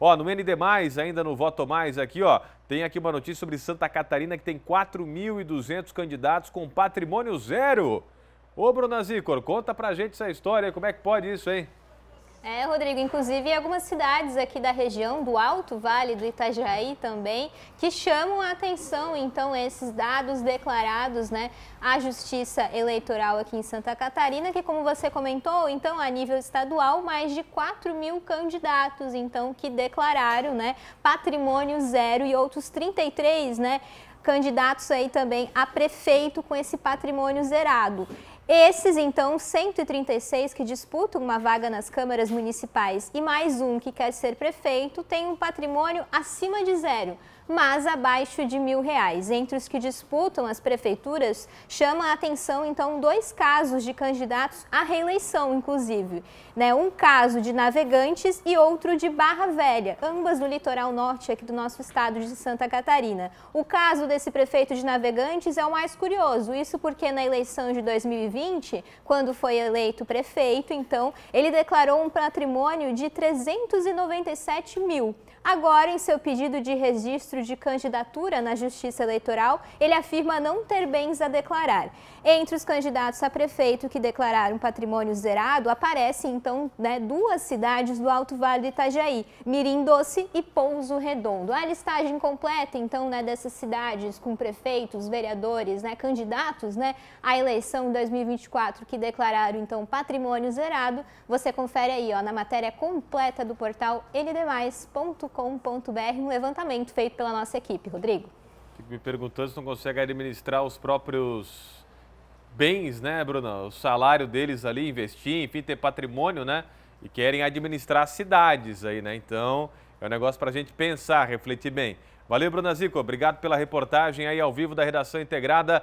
Ó, no ND+, ainda no Voto Mais aqui, ó, tem aqui uma notícia sobre Santa Catarina que tem 4.200 candidatos com patrimônio zero. Ô, Bruna Zicor, conta pra gente essa história, como é que pode isso, hein? É, Rodrigo, inclusive algumas cidades aqui da região, do Alto Vale do Itajaí também, que chamam a atenção, então, esses dados declarados né, à Justiça Eleitoral aqui em Santa Catarina, que como você comentou, então, a nível estadual, mais de 4 mil candidatos, então, que declararam né, patrimônio zero e outros 33, né, candidatos aí também a prefeito com esse patrimônio zerado. Esses, então, 136 que disputam uma vaga nas câmaras municipais e mais um que quer ser prefeito, têm um patrimônio acima de zero mas abaixo de mil reais. Entre os que disputam as prefeituras, chama a atenção então dois casos de candidatos à reeleição, inclusive. Né? Um caso de Navegantes e outro de Barra Velha, ambas no litoral norte aqui do nosso estado de Santa Catarina. O caso desse prefeito de Navegantes é o mais curioso, isso porque na eleição de 2020, quando foi eleito prefeito, então, ele declarou um patrimônio de 397 mil. Agora, em seu pedido de registro registro de candidatura na Justiça Eleitoral, ele afirma não ter bens a declarar. Entre os candidatos a prefeito que declararam patrimônio zerado, aparecem então né, duas cidades do Alto Vale do Itajaí, Mirim Doce e Pouso Redondo. A listagem completa, então, né, dessas cidades com prefeitos, vereadores, né, candidatos né, à eleição 2024 que declararam, então, patrimônio zerado, você confere aí ó, na matéria completa do portal ndmais.com.br, um levantamento feito pela pela nossa equipe. Rodrigo? Fico me perguntando se não consegue administrar os próprios bens, né, Bruna? O salário deles ali, investir, enfim, ter patrimônio, né? E querem administrar cidades aí, né? Então, é um negócio para a gente pensar, refletir bem. Valeu, Bruna Zico. Obrigado pela reportagem aí ao vivo da Redação Integrada.